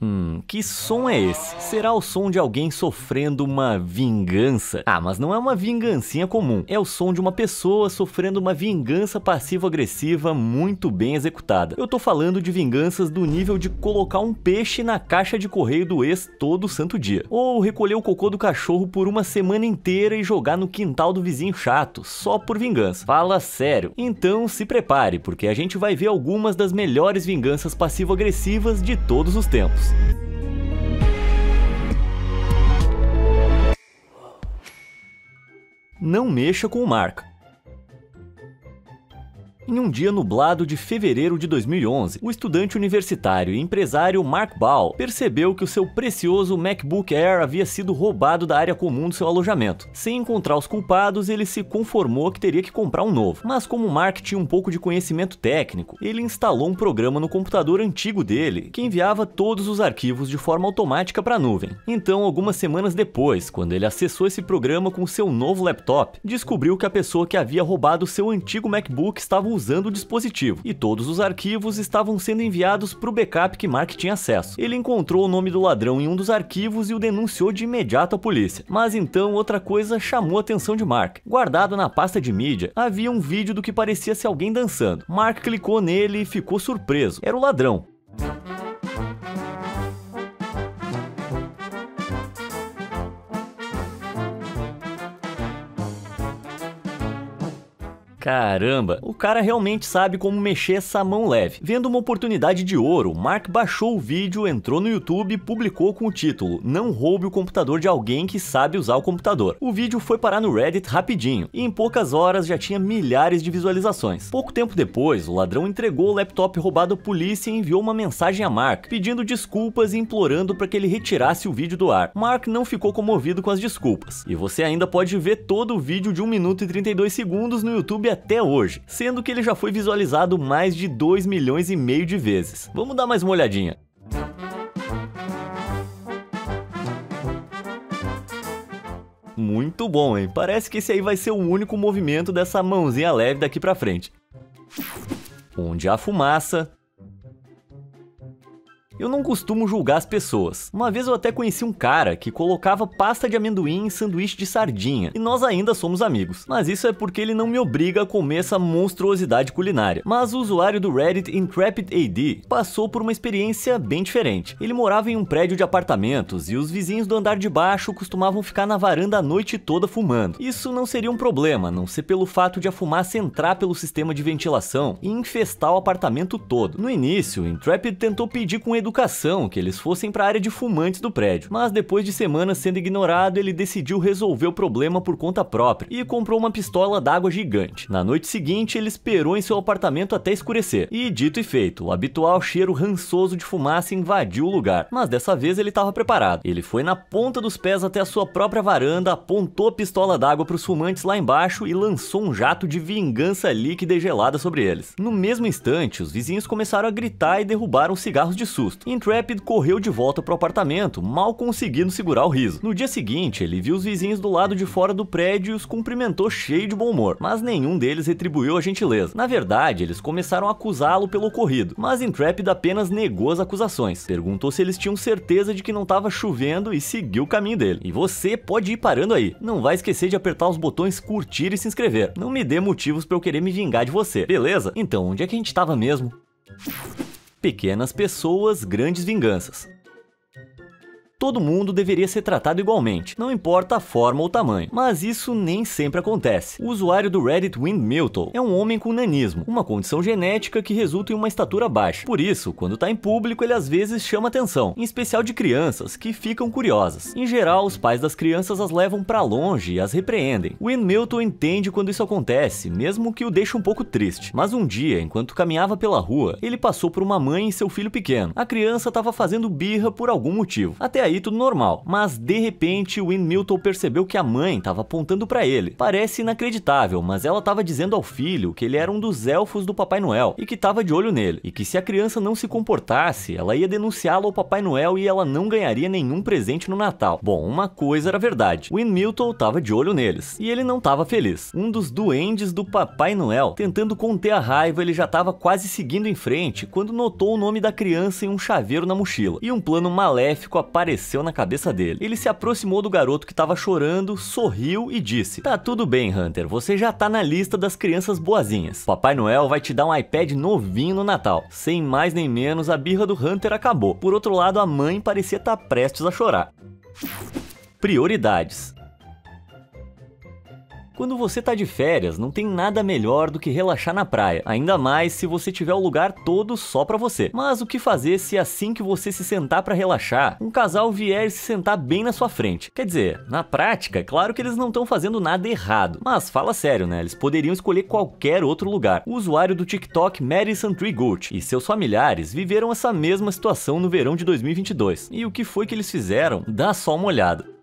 Hum, que som é esse? Será o som de alguém sofrendo uma vingança? Ah, mas não é uma vingancinha comum. É o som de uma pessoa sofrendo uma vingança passivo-agressiva muito bem executada. Eu tô falando de vinganças do nível de colocar um peixe na caixa de correio do ex todo santo dia. Ou recolher o cocô do cachorro por uma semana inteira e jogar no quintal do vizinho chato, só por vingança. Fala sério. Então se prepare, porque a gente vai ver algumas das melhores vinganças passivo-agressivas de todos os tempos. Não mexa com marca. Em um dia nublado de fevereiro de 2011, o estudante universitário e empresário Mark Ball percebeu que o seu precioso MacBook Air havia sido roubado da área comum do seu alojamento. Sem encontrar os culpados, ele se conformou que teria que comprar um novo. Mas como Mark tinha um pouco de conhecimento técnico, ele instalou um programa no computador antigo dele que enviava todos os arquivos de forma automática para a nuvem. Então, algumas semanas depois, quando ele acessou esse programa com seu novo laptop, descobriu que a pessoa que havia roubado seu antigo MacBook estava usando o dispositivo, e todos os arquivos estavam sendo enviados para o backup que Mark tinha acesso. Ele encontrou o nome do ladrão em um dos arquivos e o denunciou de imediato à polícia. Mas então outra coisa chamou a atenção de Mark. Guardado na pasta de mídia, havia um vídeo do que parecia ser alguém dançando. Mark clicou nele e ficou surpreso. Era o ladrão. Caramba, o cara realmente sabe como mexer essa mão leve. Vendo uma oportunidade de ouro, Mark baixou o vídeo, entrou no YouTube e publicou com o título Não roube o computador de alguém que sabe usar o computador. O vídeo foi parar no Reddit rapidinho e em poucas horas já tinha milhares de visualizações. Pouco tempo depois, o ladrão entregou o laptop roubado à polícia e enviou uma mensagem a Mark, pedindo desculpas e implorando para que ele retirasse o vídeo do ar. Mark não ficou comovido com as desculpas. E você ainda pode ver todo o vídeo de 1 minuto e 32 segundos no YouTube YouTube até hoje, sendo que ele já foi visualizado mais de 2 milhões e meio de vezes. Vamos dar mais uma olhadinha. Muito bom, hein? Parece que esse aí vai ser o único movimento dessa mãozinha leve daqui pra frente. Onde há fumaça, eu não costumo julgar as pessoas. Uma vez eu até conheci um cara que colocava pasta de amendoim em sanduíche de sardinha, e nós ainda somos amigos. Mas isso é porque ele não me obriga a comer essa monstruosidade culinária. Mas o usuário do Reddit AD passou por uma experiência bem diferente. Ele morava em um prédio de apartamentos e os vizinhos do andar de baixo costumavam ficar na varanda a noite toda fumando. Isso não seria um problema, a não ser pelo fato de a fumaça entrar pelo sistema de ventilação e infestar o apartamento todo. No início, Intrepid tentou pedir com o educação que eles fossem para a área de fumantes do prédio, mas depois de semanas sendo ignorado, ele decidiu resolver o problema por conta própria e comprou uma pistola d'água gigante. Na noite seguinte, ele esperou em seu apartamento até escurecer, e dito e feito, o habitual cheiro rançoso de fumaça invadiu o lugar, mas dessa vez ele estava preparado. Ele foi na ponta dos pés até a sua própria varanda, apontou a pistola d'água para os fumantes lá embaixo e lançou um jato de vingança líquida e gelada sobre eles. No mesmo instante, os vizinhos começaram a gritar e derrubaram cigarros de susto susto, Intrepid correu de volta pro apartamento, mal conseguindo segurar o riso. No dia seguinte, ele viu os vizinhos do lado de fora do prédio e os cumprimentou cheio de bom humor, mas nenhum deles retribuiu a gentileza. Na verdade, eles começaram a acusá-lo pelo ocorrido, mas Intrepid apenas negou as acusações, perguntou se eles tinham certeza de que não estava chovendo e seguiu o caminho dele. E você pode ir parando aí, não vai esquecer de apertar os botões curtir e se inscrever. Não me dê motivos para eu querer me vingar de você, beleza? Então, onde é que a gente estava mesmo? Pequenas pessoas, grandes vinganças todo mundo deveria ser tratado igualmente, não importa a forma ou tamanho. Mas isso nem sempre acontece. O usuário do Reddit Windmilton é um homem com nanismo, uma condição genética que resulta em uma estatura baixa. Por isso, quando está em público, ele às vezes chama atenção, em especial de crianças que ficam curiosas. Em geral, os pais das crianças as levam para longe e as repreendem. Windmilton entende quando isso acontece, mesmo que o deixe um pouco triste. Mas um dia, enquanto caminhava pela rua, ele passou por uma mãe e seu filho pequeno. A criança estava fazendo birra por algum motivo. Até aí tudo normal. Mas de repente, o Milton percebeu que a mãe estava apontando para ele. Parece inacreditável, mas ela estava dizendo ao filho que ele era um dos elfos do Papai Noel e que estava de olho nele, e que se a criança não se comportasse, ela ia denunciá-lo ao Papai Noel e ela não ganharia nenhum presente no Natal. Bom, uma coisa era verdade, Milton estava de olho neles, e ele não estava feliz. Um dos duendes do Papai Noel, tentando conter a raiva, ele já estava quase seguindo em frente quando notou o nome da criança em um chaveiro na mochila, e um plano maléfico apareceu apareceu na cabeça dele. Ele se aproximou do garoto que estava chorando, sorriu e disse: Tá tudo bem, Hunter, você já tá na lista das crianças boazinhas. Papai Noel vai te dar um iPad novinho no Natal. Sem mais nem menos, a birra do Hunter acabou. Por outro lado, a mãe parecia estar tá prestes a chorar. Prioridades. Quando você tá de férias, não tem nada melhor do que relaxar na praia, ainda mais se você tiver o lugar todo só para você. Mas o que fazer se assim que você se sentar para relaxar, um casal vier se sentar bem na sua frente? Quer dizer, na prática, claro que eles não estão fazendo nada errado, mas fala sério, né? Eles poderiam escolher qualquer outro lugar. O usuário do TikTok Madison Tree Goat e seus familiares viveram essa mesma situação no verão de 2022. E o que foi que eles fizeram? Dá só uma olhada.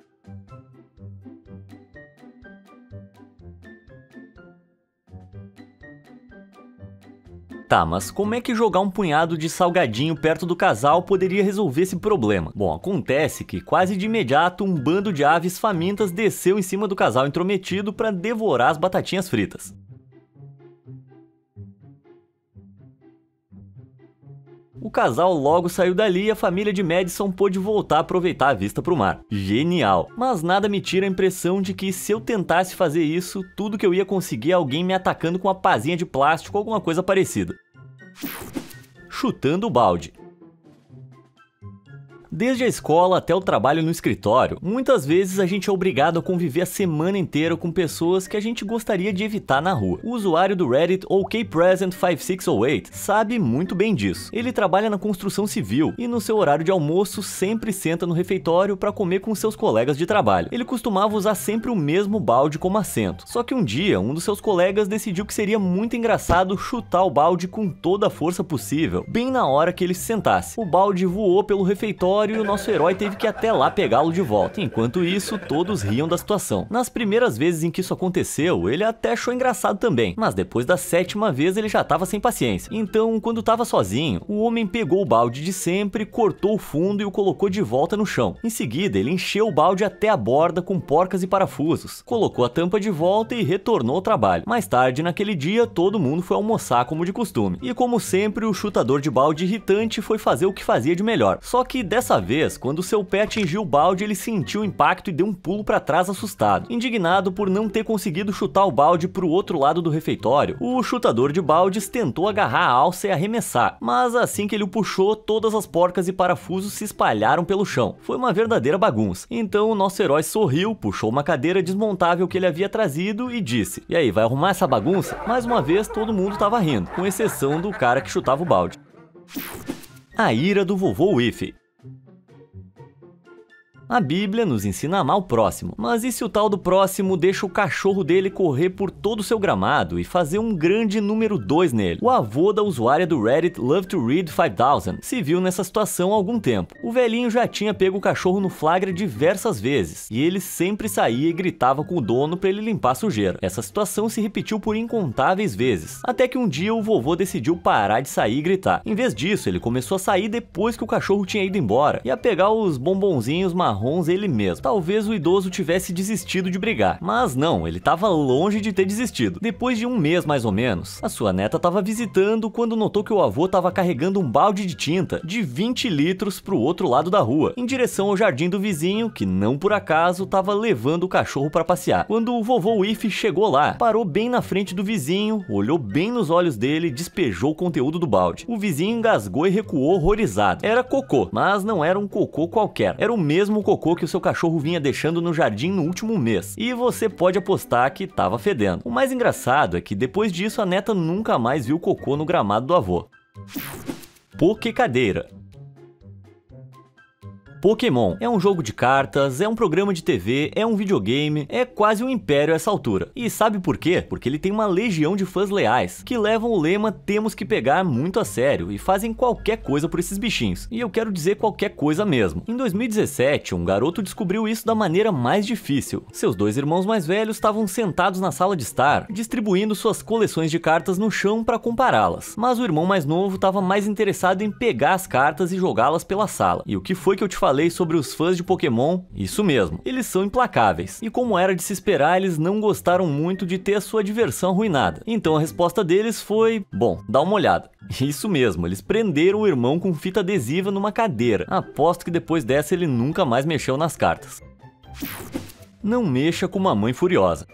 Tá, mas como é que jogar um punhado de salgadinho perto do casal poderia resolver esse problema? Bom, acontece que quase de imediato um bando de aves famintas desceu em cima do casal intrometido para devorar as batatinhas fritas. O casal logo saiu dali e a família de Madison pôde voltar a aproveitar a vista para o mar. Genial! Mas nada me tira a impressão de que se eu tentasse fazer isso, tudo que eu ia conseguir é alguém me atacando com uma pazinha de plástico ou alguma coisa parecida. Chutando o balde. Desde a escola até o trabalho no escritório, muitas vezes a gente é obrigado a conviver a semana inteira com pessoas que a gente gostaria de evitar na rua. O usuário do Reddit OKPresent5608 sabe muito bem disso. Ele trabalha na construção civil e no seu horário de almoço sempre senta no refeitório para comer com seus colegas de trabalho. Ele costumava usar sempre o mesmo balde como assento. Só que um dia, um dos seus colegas decidiu que seria muito engraçado chutar o balde com toda a força possível, bem na hora que ele se sentasse. O balde voou pelo refeitório e o nosso herói teve que até lá pegá-lo de volta. Enquanto isso, todos riam da situação. Nas primeiras vezes em que isso aconteceu, ele até achou engraçado também, mas depois da sétima vez ele já estava sem paciência. Então, quando estava sozinho, o homem pegou o balde de sempre, cortou o fundo e o colocou de volta no chão. Em seguida, ele encheu o balde até a borda com porcas e parafusos, colocou a tampa de volta e retornou ao trabalho. Mais tarde, naquele dia, todo mundo foi almoçar como de costume. E como sempre, o chutador de balde irritante foi fazer o que fazia de melhor. Só que dessa Dessa vez, quando seu pé atingiu o balde, ele sentiu o impacto e deu um pulo para trás assustado. Indignado por não ter conseguido chutar o balde para o outro lado do refeitório, o chutador de baldes tentou agarrar a alça e arremessar, mas assim que ele o puxou, todas as porcas e parafusos se espalharam pelo chão. Foi uma verdadeira bagunça. Então o nosso herói sorriu, puxou uma cadeira desmontável que ele havia trazido e disse: E aí, vai arrumar essa bagunça? Mais uma vez, todo mundo estava rindo, com exceção do cara que chutava o balde. A ira do vovô Wiffy. A Bíblia nos ensina a amar o próximo, mas e se o tal do próximo deixa o cachorro dele correr por todo o seu gramado e fazer um grande número 2 nele? O avô da usuária do Reddit Love to Read 5000 se viu nessa situação há algum tempo. O velhinho já tinha pego o cachorro no flagra diversas vezes e ele sempre saía e gritava com o dono para ele limpar a sujeira. Essa situação se repetiu por incontáveis vezes, até que um dia o vovô decidiu parar de sair e gritar. Em vez disso, ele começou a sair depois que o cachorro tinha ido embora e a pegar os bombonzinhos marrons marrons ele mesmo. Talvez o idoso tivesse desistido de brigar, mas não, ele estava longe de ter desistido. Depois de um mês mais ou menos, a sua neta estava visitando quando notou que o avô estava carregando um balde de tinta de 20 litros para o outro lado da rua, em direção ao jardim do vizinho, que não por acaso estava levando o cachorro para passear. Quando o vovô If chegou lá, parou bem na frente do vizinho, olhou bem nos olhos dele e despejou o conteúdo do balde. O vizinho engasgou e recuou horrorizado. Era cocô, mas não era um cocô qualquer. Era o mesmo cocô que o seu cachorro vinha deixando no jardim no último mês, e você pode apostar que estava fedendo. O mais engraçado é que depois disso a neta nunca mais viu cocô no gramado do avô. cadeira Pokémon. É um jogo de cartas, é um programa de TV, é um videogame, é quase um império a essa altura. E sabe por quê? Porque ele tem uma legião de fãs leais, que levam o lema temos que pegar muito a sério e fazem qualquer coisa por esses bichinhos. E eu quero dizer qualquer coisa mesmo. Em 2017, um garoto descobriu isso da maneira mais difícil. Seus dois irmãos mais velhos estavam sentados na sala de estar, distribuindo suas coleções de cartas no chão para compará-las. Mas o irmão mais novo estava mais interessado em pegar as cartas e jogá-las pela sala. E o que foi que eu te falei? falei sobre os fãs de Pokémon, isso mesmo, eles são implacáveis. E como era de se esperar, eles não gostaram muito de ter a sua diversão arruinada. Então a resposta deles foi, bom, dá uma olhada. Isso mesmo, eles prenderam o irmão com fita adesiva numa cadeira. Aposto que depois dessa ele nunca mais mexeu nas cartas. Não mexa com uma mãe furiosa.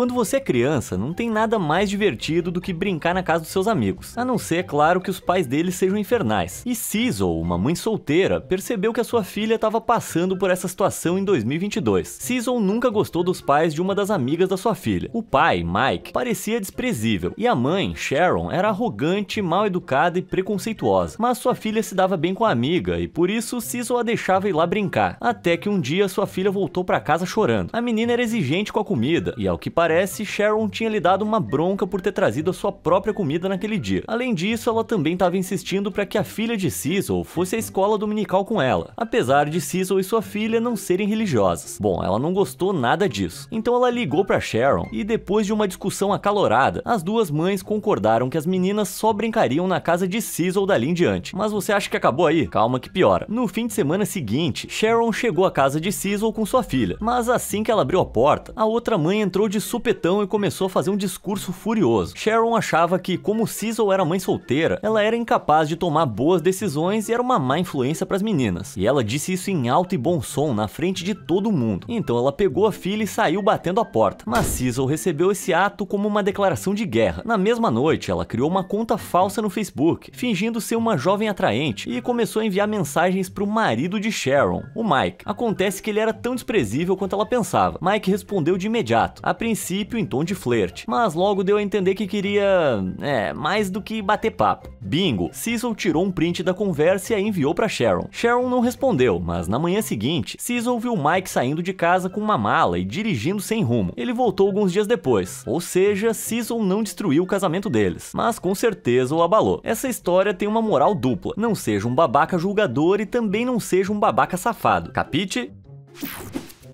Quando você é criança, não tem nada mais divertido do que brincar na casa dos seus amigos, a não ser, é claro, que os pais deles sejam infernais. E Sizzle, uma mãe solteira, percebeu que a sua filha estava passando por essa situação em 2022. Sizzle nunca gostou dos pais de uma das amigas da sua filha. O pai, Mike, parecia desprezível, e a mãe, Sharon, era arrogante, mal educada e preconceituosa. Mas sua filha se dava bem com a amiga, e por isso Sizzle a deixava ir lá brincar. Até que um dia sua filha voltou para casa chorando. A menina era exigente com a comida, e ao que parece, parece, Sharon tinha lhe dado uma bronca por ter trazido a sua própria comida naquele dia. Além disso, ela também estava insistindo para que a filha de Cecil fosse à escola dominical com ela, apesar de Cecil e sua filha não serem religiosas. Bom, ela não gostou nada disso, então ela ligou para Sharon e depois de uma discussão acalorada, as duas mães concordaram que as meninas só brincariam na casa de Cecil dali em diante. Mas você acha que acabou aí? Calma que piora. No fim de semana seguinte, Sharon chegou à casa de Cecil com sua filha, mas assim que ela abriu a porta, a outra mãe entrou de supetão e começou a fazer um discurso furioso. Sharon achava que, como Cecil era mãe solteira, ela era incapaz de tomar boas decisões e era uma má influência para as meninas. E ela disse isso em alto e bom som na frente de todo mundo. Então ela pegou a filha e saiu batendo a porta. Mas Cecil recebeu esse ato como uma declaração de guerra. Na mesma noite, ela criou uma conta falsa no Facebook, fingindo ser uma jovem atraente e começou a enviar mensagens para o marido de Sharon, o Mike. Acontece que ele era tão desprezível quanto ela pensava. Mike respondeu de imediato. A princípio princípio em tom de flerte, mas logo deu a entender que queria... é, mais do que bater papo. Bingo, Cecil tirou um print da conversa e a enviou para Sharon. Sharon não respondeu, mas na manhã seguinte, Cecil viu Mike saindo de casa com uma mala e dirigindo sem rumo. Ele voltou alguns dias depois, ou seja, Cecil não destruiu o casamento deles, mas com certeza o abalou. Essa história tem uma moral dupla, não seja um babaca julgador e também não seja um babaca safado. Capite?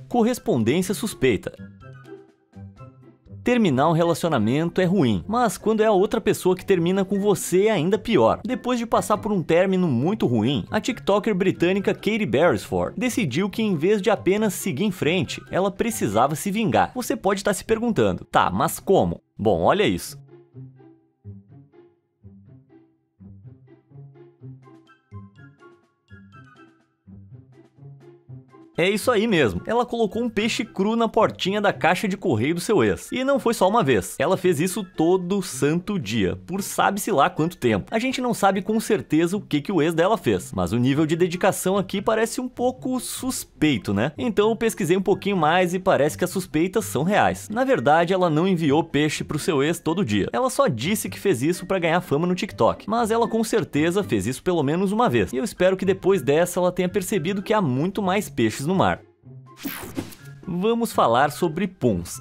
Correspondência suspeita. Terminar um relacionamento é ruim, mas quando é a outra pessoa que termina com você é ainda pior. Depois de passar por um término muito ruim, a TikToker britânica Katie Beresford decidiu que em vez de apenas seguir em frente, ela precisava se vingar. Você pode estar se perguntando, tá, mas como? Bom, olha isso. É isso aí mesmo. Ela colocou um peixe cru na portinha da caixa de correio do seu ex. E não foi só uma vez. Ela fez isso todo santo dia, por sabe-se lá quanto tempo. A gente não sabe com certeza o que, que o ex dela fez, mas o nível de dedicação aqui parece um pouco suspeito, né? Então eu pesquisei um pouquinho mais e parece que as suspeitas são reais. Na verdade, ela não enviou peixe pro seu ex todo dia. Ela só disse que fez isso para ganhar fama no TikTok, mas ela com certeza fez isso pelo menos uma vez. E eu espero que depois dessa ela tenha percebido que há muito mais peixes no mar. Vamos falar sobre pons.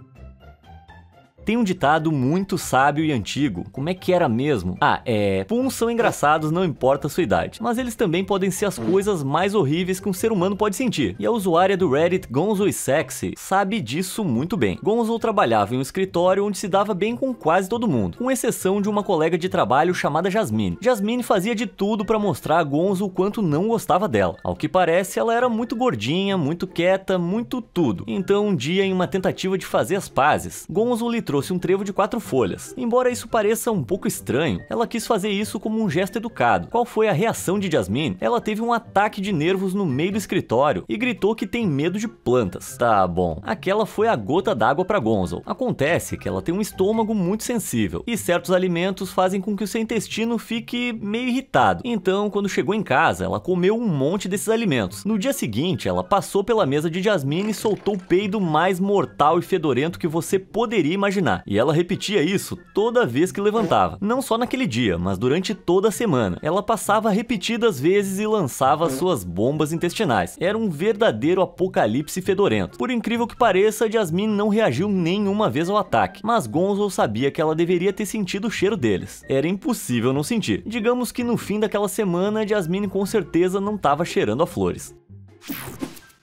Tem um ditado muito sábio e antigo. Como é que era mesmo? Ah, é. Puns são engraçados, não importa a sua idade. Mas eles também podem ser as coisas mais horríveis que um ser humano pode sentir. E a usuária do Reddit Gonzo e Sexy sabe disso muito bem. Gonzo trabalhava em um escritório onde se dava bem com quase todo mundo, com exceção de uma colega de trabalho chamada Jasmine. Jasmine fazia de tudo para mostrar a Gonzo o quanto não gostava dela. Ao que parece, ela era muito gordinha, muito quieta, muito tudo. Então, um dia, em uma tentativa de fazer as pazes, Gonzo lhe trouxe trouxe um trevo de quatro folhas. Embora isso pareça um pouco estranho, ela quis fazer isso como um gesto educado. Qual foi a reação de Jasmine? Ela teve um ataque de nervos no meio do escritório e gritou que tem medo de plantas. Tá bom, aquela foi a gota d'água para Gonzo. Acontece que ela tem um estômago muito sensível e certos alimentos fazem com que o seu intestino fique meio irritado. Então, quando chegou em casa, ela comeu um monte desses alimentos. No dia seguinte, ela passou pela mesa de Jasmine e soltou o peido mais mortal e fedorento que você poderia imaginar treinar, e ela repetia isso toda vez que levantava. Não só naquele dia, mas durante toda a semana. Ela passava repetidas vezes e lançava suas bombas intestinais. Era um verdadeiro apocalipse fedorento. Por incrível que pareça, Jasmine não reagiu nenhuma vez ao ataque, mas Gonzo sabia que ela deveria ter sentido o cheiro deles. Era impossível não sentir. Digamos que no fim daquela semana, Jasmine com certeza não estava cheirando a flores.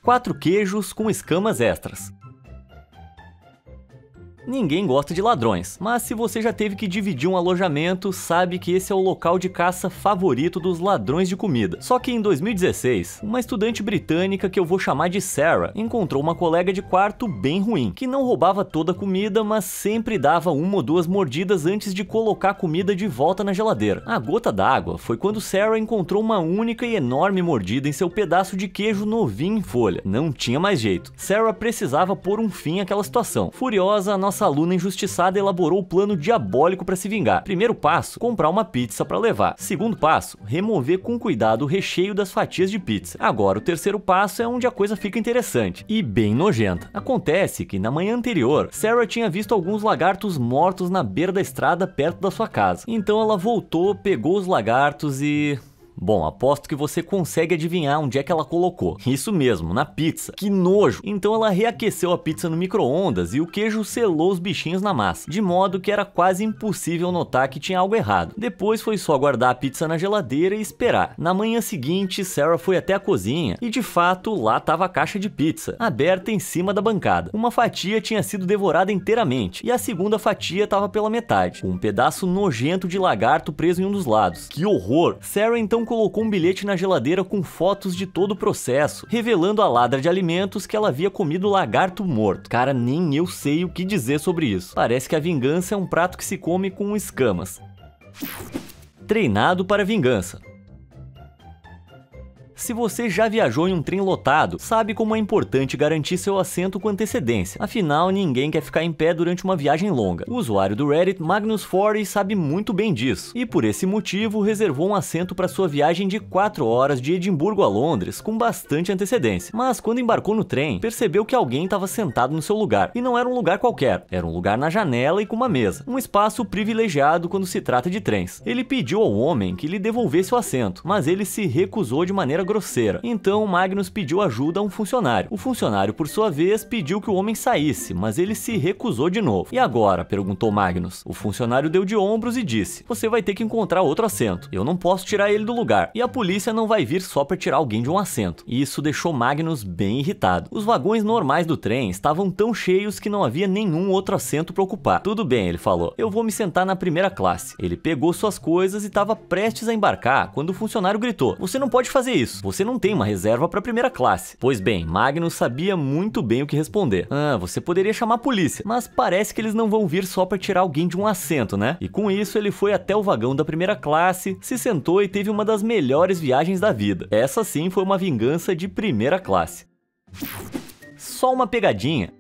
4 queijos com escamas extras. Ninguém gosta de ladrões, mas se você já teve que dividir um alojamento, sabe que esse é o local de caça favorito dos ladrões de comida. Só que em 2016, uma estudante britânica que eu vou chamar de Sarah, encontrou uma colega de quarto bem ruim, que não roubava toda a comida, mas sempre dava uma ou duas mordidas antes de colocar a comida de volta na geladeira. A gota d'água foi quando Sarah encontrou uma única e enorme mordida em seu pedaço de queijo novinho em folha. Não tinha mais jeito. Sarah precisava pôr um fim àquela situação. Furiosa, a nossa nossa aluna injustiçada elaborou o plano diabólico para se vingar. Primeiro passo, comprar uma pizza para levar. Segundo passo, remover com cuidado o recheio das fatias de pizza. Agora, o terceiro passo é onde a coisa fica interessante e bem nojenta. Acontece que na manhã anterior, Sarah tinha visto alguns lagartos mortos na beira da estrada perto da sua casa. Então ela voltou, pegou os lagartos e Bom, aposto que você consegue adivinhar onde é que ela colocou. Isso mesmo, na pizza. Que nojo! Então ela reaqueceu a pizza no micro-ondas e o queijo selou os bichinhos na massa, de modo que era quase impossível notar que tinha algo errado. Depois foi só guardar a pizza na geladeira e esperar. Na manhã seguinte, Sarah foi até a cozinha e de fato lá estava a caixa de pizza, aberta em cima da bancada. Uma fatia tinha sido devorada inteiramente e a segunda fatia estava pela metade, com um pedaço nojento de lagarto preso em um dos lados. Que horror! Sarah então colocou um bilhete na geladeira com fotos de todo o processo, revelando a ladra de alimentos que ela havia comido lagarto morto. Cara, nem eu sei o que dizer sobre isso. Parece que a vingança é um prato que se come com escamas. Treinado para vingança. Se você já viajou em um trem lotado, sabe como é importante garantir seu assento com antecedência. Afinal, ninguém quer ficar em pé durante uma viagem longa. O usuário do Reddit, Magnus Forey, sabe muito bem disso. E por esse motivo, reservou um assento para sua viagem de 4 horas de Edimburgo a Londres com bastante antecedência. Mas quando embarcou no trem, percebeu que alguém estava sentado no seu lugar. E não era um lugar qualquer, era um lugar na janela e com uma mesa. Um espaço privilegiado quando se trata de trens. Ele pediu ao homem que lhe devolvesse o assento, mas ele se recusou de maneira grosseira. Então Magnus pediu ajuda a um funcionário. O funcionário, por sua vez, pediu que o homem saísse, mas ele se recusou de novo. E agora? perguntou Magnus. O funcionário deu de ombros e disse: Você vai ter que encontrar outro assento. Eu não posso tirar ele do lugar. E a polícia não vai vir só para tirar alguém de um assento. E isso deixou Magnus bem irritado. Os vagões normais do trem estavam tão cheios que não havia nenhum outro assento para ocupar. Tudo bem, ele falou. Eu vou me sentar na primeira classe. Ele pegou suas coisas e estava prestes a embarcar quando o funcionário gritou: Você não pode fazer isso isso, você não tem uma reserva para primeira classe. Pois bem, Magnus sabia muito bem o que responder. Ah, você poderia chamar a polícia, mas parece que eles não vão vir só para tirar alguém de um assento, né? E com isso ele foi até o vagão da primeira classe, se sentou e teve uma das melhores viagens da vida. Essa sim foi uma vingança de primeira classe. Só uma pegadinha.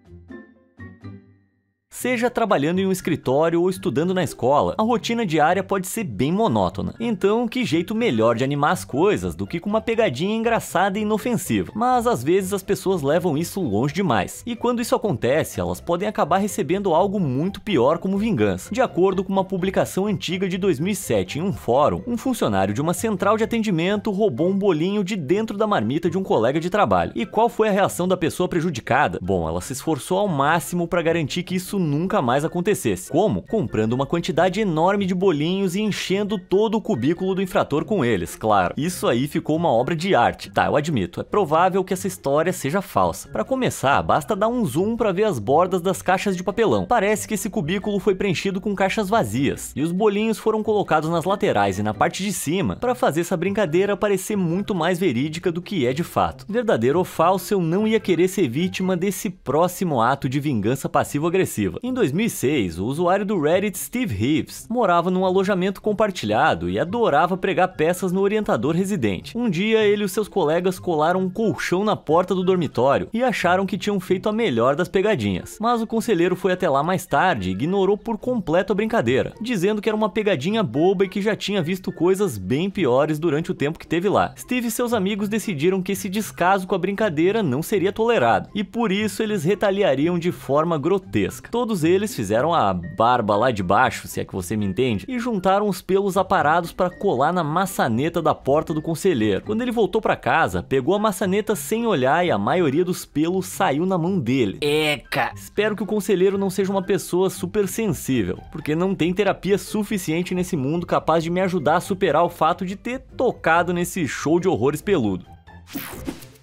Seja trabalhando em um escritório ou estudando na escola, a rotina diária pode ser bem monótona. Então, que jeito melhor de animar as coisas do que com uma pegadinha engraçada e inofensiva? Mas às vezes as pessoas levam isso longe demais. E quando isso acontece, elas podem acabar recebendo algo muito pior como vingança. De acordo com uma publicação antiga de 2007 em um fórum, um funcionário de uma central de atendimento roubou um bolinho de dentro da marmita de um colega de trabalho. E qual foi a reação da pessoa prejudicada? Bom, ela se esforçou ao máximo para garantir que isso nunca mais acontecesse. Como? Comprando uma quantidade enorme de bolinhos e enchendo todo o cubículo do infrator com eles, claro. Isso aí ficou uma obra de arte. Tá, eu admito, é provável que essa história seja falsa. Para começar, basta dar um zoom para ver as bordas das caixas de papelão. Parece que esse cubículo foi preenchido com caixas vazias, e os bolinhos foram colocados nas laterais e na parte de cima para fazer essa brincadeira parecer muito mais verídica do que é de fato. Verdadeiro ou falso, eu não ia querer ser vítima desse próximo ato de vingança passivo-agressiva. Em 2006, o usuário do Reddit Steve Reeves morava num alojamento compartilhado e adorava pregar peças no orientador residente. Um dia, ele e seus colegas colaram um colchão na porta do dormitório e acharam que tinham feito a melhor das pegadinhas. Mas o conselheiro foi até lá mais tarde e ignorou por completo a brincadeira, dizendo que era uma pegadinha boba e que já tinha visto coisas bem piores durante o tempo que teve lá. Steve e seus amigos decidiram que esse descaso com a brincadeira não seria tolerado, e por isso eles retaliariam de forma grotesca. Todos Todos eles fizeram a barba lá de baixo, se é que você me entende, e juntaram os pelos aparados para colar na maçaneta da porta do conselheiro. Quando ele voltou para casa, pegou a maçaneta sem olhar e a maioria dos pelos saiu na mão dele. Eca! Espero que o conselheiro não seja uma pessoa super sensível, porque não tem terapia suficiente nesse mundo capaz de me ajudar a superar o fato de ter tocado nesse show de horrores peludo.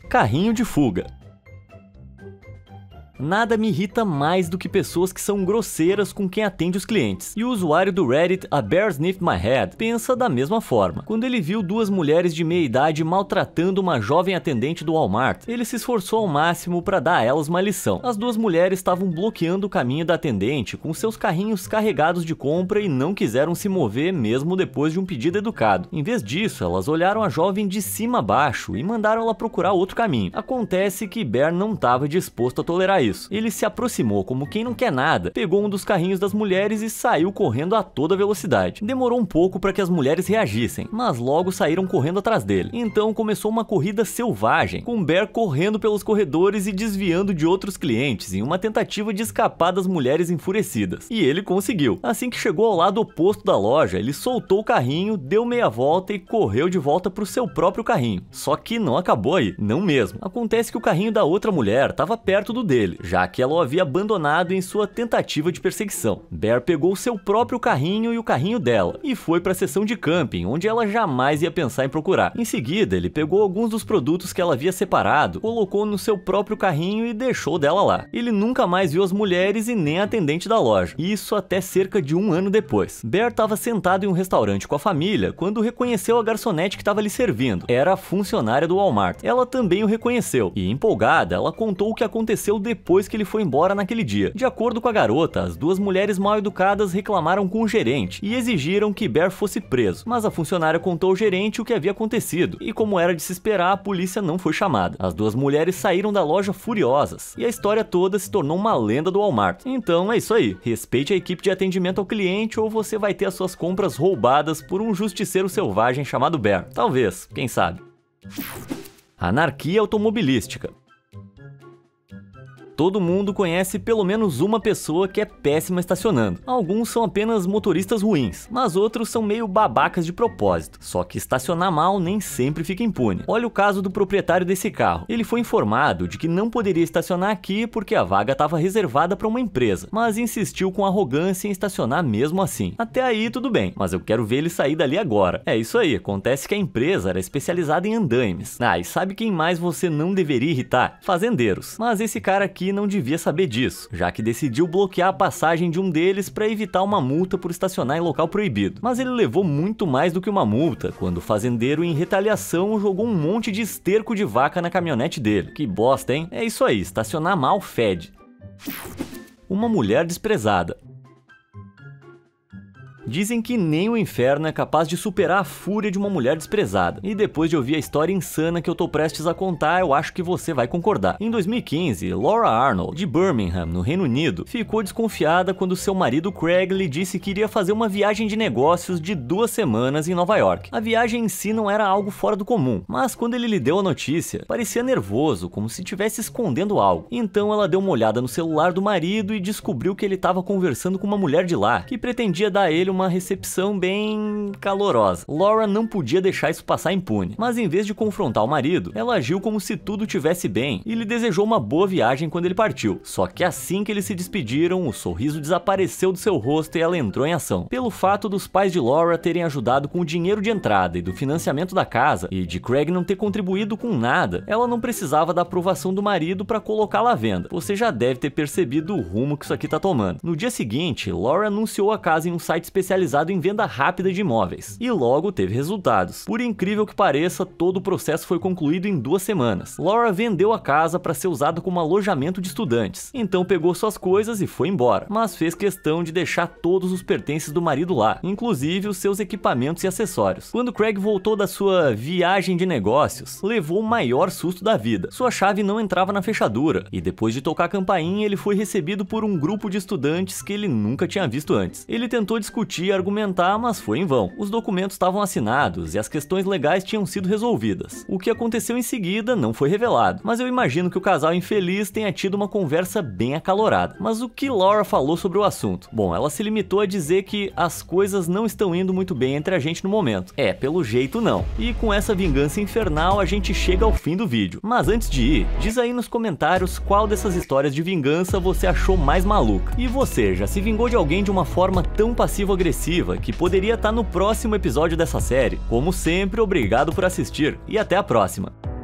Carrinho de fuga. Nada me irrita mais do que pessoas que são grosseiras com quem atende os clientes. E o usuário do Reddit, a Bear Sniffed My Head, pensa da mesma forma. Quando ele viu duas mulheres de meia idade maltratando uma jovem atendente do Walmart, ele se esforçou ao máximo para dar a elas uma lição. As duas mulheres estavam bloqueando o caminho da atendente com seus carrinhos carregados de compra e não quiseram se mover mesmo depois de um pedido educado. Em vez disso, elas olharam a jovem de cima a baixo e mandaram ela procurar outro caminho. Acontece que Bear não estava disposto a tolerar isso isso. Ele se aproximou como quem não quer nada, pegou um dos carrinhos das mulheres e saiu correndo a toda velocidade. Demorou um pouco para que as mulheres reagissem, mas logo saíram correndo atrás dele. Então começou uma corrida selvagem, com Bear correndo pelos corredores e desviando de outros clientes em uma tentativa de escapar das mulheres enfurecidas. E ele conseguiu. Assim que chegou ao lado oposto da loja, ele soltou o carrinho, deu meia volta e correu de volta para o seu próprio carrinho. Só que não acabou aí, não mesmo. Acontece que o carrinho da outra mulher estava perto do dele, já que ela o havia abandonado em sua tentativa de perseguição. Bear pegou seu próprio carrinho e o carrinho dela, e foi para a seção de camping, onde ela jamais ia pensar em procurar. Em seguida, ele pegou alguns dos produtos que ela havia separado, colocou no seu próprio carrinho e deixou dela lá. Ele nunca mais viu as mulheres e nem a atendente da loja, isso até cerca de um ano depois. Bear estava sentado em um restaurante com a família quando reconheceu a garçonete que estava lhe servindo. Era a funcionária do Walmart. Ela também o reconheceu, e empolgada, ela contou o que aconteceu depois depois que ele foi embora naquele dia. De acordo com a garota, as duas mulheres mal educadas reclamaram com o gerente e exigiram que Bear fosse preso, mas a funcionária contou ao gerente o que havia acontecido e como era de se esperar, a polícia não foi chamada. As duas mulheres saíram da loja furiosas e a história toda se tornou uma lenda do Walmart. Então é isso aí, respeite a equipe de atendimento ao cliente ou você vai ter as suas compras roubadas por um justiceiro selvagem chamado Bear. Talvez, quem sabe. Anarquia automobilística todo mundo conhece pelo menos uma pessoa que é péssima estacionando. Alguns são apenas motoristas ruins, mas outros são meio babacas de propósito. Só que estacionar mal nem sempre fica impune. Olha o caso do proprietário desse carro. Ele foi informado de que não poderia estacionar aqui porque a vaga estava reservada para uma empresa, mas insistiu com arrogância em estacionar mesmo assim. Até aí tudo bem, mas eu quero ver ele sair dali agora. É isso aí, acontece que a empresa era especializada em andaimes. Ah, e sabe quem mais você não deveria irritar? Fazendeiros. Mas esse cara aqui não devia saber disso, já que decidiu bloquear a passagem de um deles para evitar uma multa por estacionar em local proibido. Mas ele levou muito mais do que uma multa, quando o fazendeiro, em retaliação, jogou um monte de esterco de vaca na caminhonete dele. Que bosta, hein? É isso aí, estacionar mal fede. Uma mulher desprezada. Dizem que nem o inferno é capaz de superar a fúria de uma mulher desprezada. E depois de ouvir a história insana que eu tô prestes a contar, eu acho que você vai concordar. Em 2015, Laura Arnold, de Birmingham, no Reino Unido, ficou desconfiada quando seu marido Craig lhe disse que iria fazer uma viagem de negócios de duas semanas em Nova York. A viagem em si não era algo fora do comum, mas quando ele lhe deu a notícia, parecia nervoso, como se estivesse escondendo algo. Então ela deu uma olhada no celular do marido e descobriu que ele estava conversando com uma mulher de lá, que pretendia dar a ele uma uma recepção bem calorosa. Laura não podia deixar isso passar impune, mas em vez de confrontar o marido, ela agiu como se tudo tivesse bem e lhe desejou uma boa viagem quando ele partiu. Só que assim que eles se despediram, o sorriso desapareceu do seu rosto e ela entrou em ação. Pelo fato dos pais de Laura terem ajudado com o dinheiro de entrada e do financiamento da casa e de Craig não ter contribuído com nada, ela não precisava da aprovação do marido para colocá-la à venda. Você já deve ter percebido o rumo que isso aqui tá tomando. No dia seguinte, Laura anunciou a casa em um site especial especializado em venda rápida de imóveis, e logo teve resultados. Por incrível que pareça, todo o processo foi concluído em duas semanas. Laura vendeu a casa para ser usada como alojamento de estudantes, então pegou suas coisas e foi embora, mas fez questão de deixar todos os pertences do marido lá, inclusive os seus equipamentos e acessórios. Quando Craig voltou da sua viagem de negócios, levou o maior susto da vida. Sua chave não entrava na fechadura, e depois de tocar a campainha, ele foi recebido por um grupo de estudantes que ele nunca tinha visto antes. Ele tentou discutir discutir e argumentar, mas foi em vão. Os documentos estavam assinados e as questões legais tinham sido resolvidas. O que aconteceu em seguida não foi revelado, mas eu imagino que o casal infeliz tenha tido uma conversa bem acalorada. Mas o que Laura falou sobre o assunto? Bom, ela se limitou a dizer que as coisas não estão indo muito bem entre a gente no momento. É, pelo jeito não. E com essa vingança infernal a gente chega ao fim do vídeo. Mas antes de ir, diz aí nos comentários qual dessas histórias de vingança você achou mais maluca. E você, já se vingou de alguém de uma forma tão passiva progressiva que poderia estar tá no próximo episódio dessa série. Como sempre, obrigado por assistir e até a próxima!